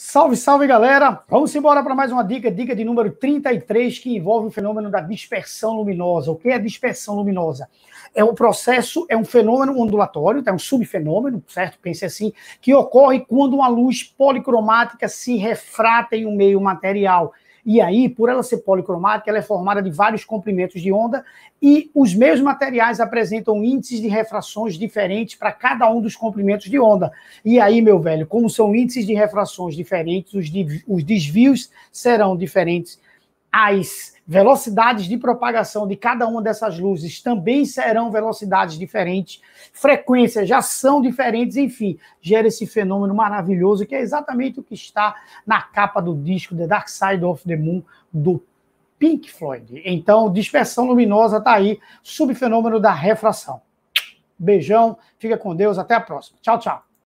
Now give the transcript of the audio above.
Salve, salve galera! Vamos embora para mais uma dica, dica de número 33, que envolve o fenômeno da dispersão luminosa. O que é dispersão luminosa? É um processo, é um fenômeno ondulatório, tá? é um subfenômeno, certo? Pense assim, que ocorre quando uma luz policromática se refrata em um meio material. E aí, por ela ser policromática, ela é formada de vários comprimentos de onda e os mesmos materiais apresentam índices de refrações diferentes para cada um dos comprimentos de onda. E aí, meu velho, como são índices de refrações diferentes, os, os desvios serão diferentes as velocidades de propagação de cada uma dessas luzes também serão velocidades diferentes, frequências já são diferentes, enfim, gera esse fenômeno maravilhoso que é exatamente o que está na capa do disco The Dark Side of the Moon do Pink Floyd. Então, dispersão luminosa está aí, subfenômeno da refração. Beijão, fica com Deus, até a próxima. Tchau, tchau.